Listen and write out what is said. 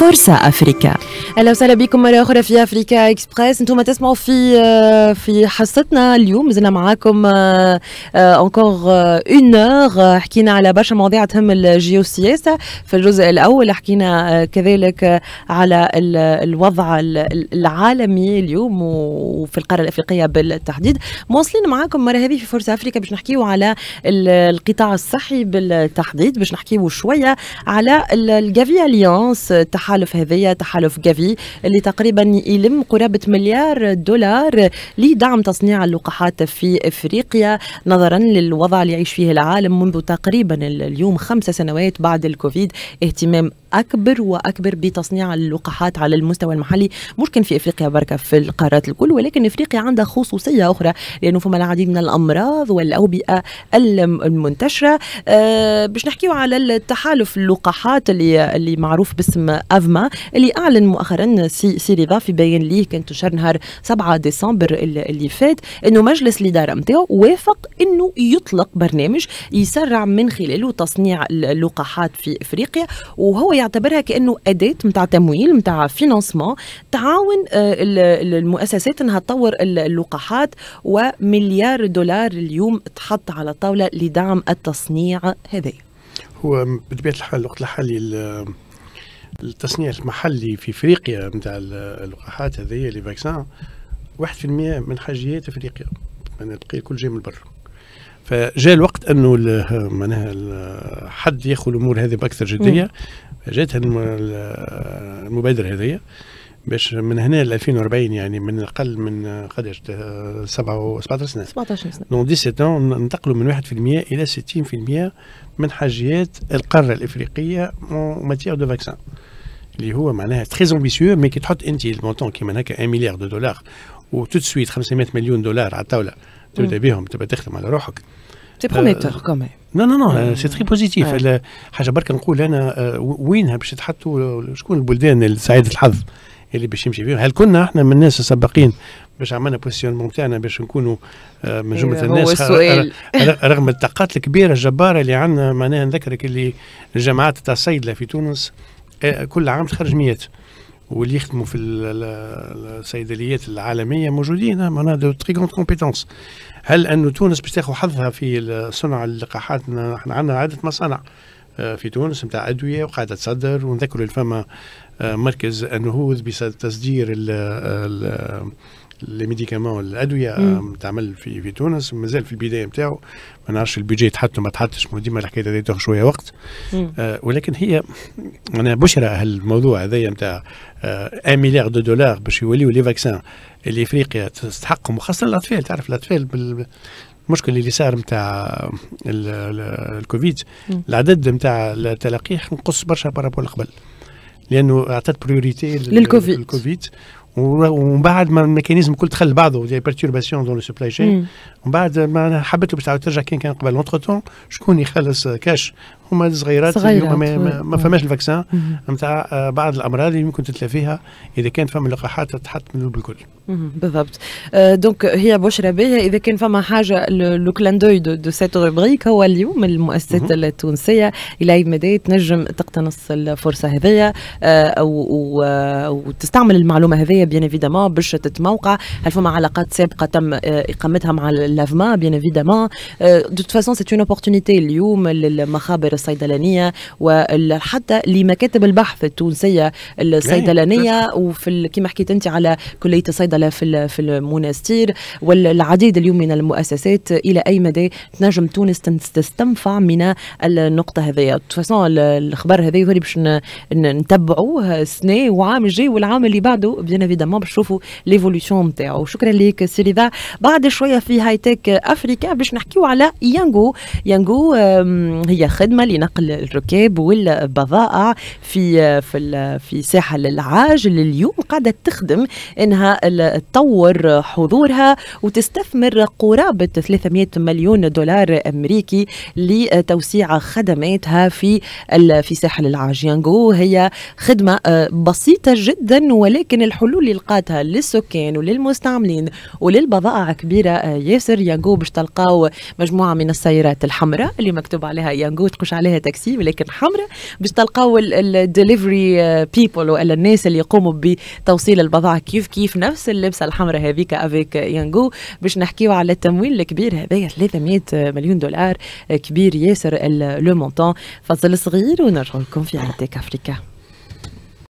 فرصة أفريكا أهلا وسهلا بكم مرة أخرى في أفريكا إكسبريس أنتم تسمعوا في في حصتنا اليوم زلنا معاكم أنكور اون أور حكينا على برشا مواضيع تهم الجيوسياسة في الجزء الأول حكينا آه، كذلك على الوضع العالمي اليوم وفي القارة الأفريقية بالتحديد مواصلين معاكم مرة هذه في فرصة أفريكا باش نحكيو على القطاع الصحي بالتحديد باش نحكيو شوية على الجافي أليانس التحديد التحالف هذايا تحالف جافي اللي تقريبا يلم قرابه مليار دولار لدعم تصنيع اللقاحات في افريقيا نظرا للوضع اللي يعيش فيه العالم منذ تقريبا اليوم خمس سنوات بعد الكوفيد اهتمام اكبر واكبر بتصنيع اللقاحات على المستوى المحلي مش كان في افريقيا بركه في القارات الكل ولكن افريقيا عندها خصوصيه اخرى لانه فما العديد من الامراض والاوبئه المنتشره أه باش نحكيو على التحالف اللقاحات اللي اللي معروف باسم افما اللي اعلن مؤخرا سي, سي رضا في بيان ليه كانت شهر نهار 7 ديسمبر اللي فات انه مجلس الاداره نتاعو وافق انه يطلق برنامج يسرع من خلاله تصنيع اللقاحات في افريقيا وهو يعتبرها كانه اداه نتاع تمويل نتاع فينانسمون تعاون آه، المؤسسات انها تطور اللقاحات ومليار دولار اليوم تحط على الطاوله لدعم التصنيع هذا هو بطبيعه الحال الوقت الحالي التصنيع المحلي في افريقيا نتاع اللقاحات هذه لي فاكسان 1% من حاجيات افريقيا معناها يعني تقي الكل جاي من برا فجاء الوقت انه معناها حد ياخذ الامور هذه باكثر جديه جات المبادره هذه باش من هنا ل 2040 يعني من اقل من قداش 17 سنه 17 سنه دون 17 ننتقلوا من 1% الى 60% من حاجيات القاره الافريقيه ماتيير دو فاكسان اللي هو معناها تري امبيسيو مي كي تحط انت المونتون كيما هكا 1 مليار دو دولار وتو سويت 500 مليون دولار على الطاوله تبدا بهم تبدا تخدم على روحك سي بروميتور كومي نو نو نو سي تري بوزيتيف حاجه برك نقول انا آه، وينها باش تحطوا شكون البلدان سعيد الحظ اللي باش يمشي فيهم هل كنا احنا من الناس السباقين باش عملنا بوزيسيونمون تاعنا باش نكونوا آه، من جمله أيوه، الناس رغم الطاقات الكبيره الجباره اللي عندنا معناها نذكرك اللي الجامعات تاع الصيدله في تونس آه، كل عام تخرج 100 واللي يخدموا في الصيدليات العالميه موجودين معناها دو تري كونت كومبيتونس هل انه تونس باش تاخذ حظها في صنع اللقاحات احنا عندنا عده مصانع آه، في تونس نتاع ادويه وقاعده تصدر ونذكر الفما آه، مركز النهوض بتصدير لي ميديكامون الادويه تعمل في في تونس مازال في البدايه نتاعو ما نعرفش البيجي تحط ما تحطش ديما الحكايه هذه تاخذ شويه وقت آه ولكن هي انا بشرى هالموضوع هذايا نتاع 1 مليار دو دولار باش يوليو لي فاكسان اللي افريقيا تستحقهم وخاصه الاطفال تعرف الاطفال بال... المشكل اللي صار نتاع الكوفيد العدد نتاع التلقيح نقص برشا بارابول قبل لانه اعطت بريوريتي للكوفيد ومن بعد ما الميكانيزم كل دخل بعضه زي بيرتيرباسيون دون لو سبلاي شين ومن بعد ما حبيت باش ترجع كان كان قبل لونتر تون شكون يخلص كاش هما صغيرات صغيرات ما, ما, ما فماش الفاكسان نتاع آه، بعض الامراض اللي ممكن تتلافيها اذا كان فما لقاحات تتحط بالكل بالضبط آه، دونك هي بشرى بها اذا كان فما حاجه لو كلان دوي دو سيت روبريك هو اليوم المؤسسات التونسيه الى اي مدى تنجم تقتنص الفرصه هذيا آه، وتستعمل المعلومه هذيا بيان ايفيدامون باش تتموقع هل فما علاقات سابقه تم اقامتها مع لافما بيان ايفيدامون دو توت فاسون سيت اون اوبورتونيتي اليوم المخابر الصيدلانيه وحتى لمكاتب البحث التونسيه الصيدلانيه وفي كما حكيت انت على كليه الصيدله في في المونستير والعديد اليوم من المؤسسات الى اي مدى تنجم تونس تستنفع من النقطه هذه فاسون الخبر هذا يولي باش نتبعوه السنه وعام الجاي والعام اللي بعده بيان ايفيدامون باش نشوفوا ليفولوسيون نتاعو شكرا لك سيري بعد شويه في هاي تك افريكا باش نحكيو على يانجو يانجو هي خدمه لنقل الركاب والبضائع في في في ساحه العاج اللي اليوم قاعده تخدم انها تطور حضورها وتستثمر قرابه 300 مليون دولار امريكي لتوسيع خدماتها في في ساحل العاج يانغو هي خدمه آه، بسيطه جدا ولكن الحلول اللي لقاتها للسكان وللمستعملين وللبضائع كبيره آه، ياسر يانغو باش تلقاو مجموعه من السيارات الحمراء اللي مكتوب عليها يانغو تقش عليها تاكسي ولكن حمراء باش تلقاو الدليفري بيبول آه، ولا الناس اللي يقوموا بتوصيل البضاعه كيف كيف نفس اللبسه الحمراء هذيك افيك يانجو باش نحكيو على التمويل الكبير هذايا 300 مليون دولار آه، كبير ياسر لو مونتون فصل صغير ونرجع لكم في عندك افريكا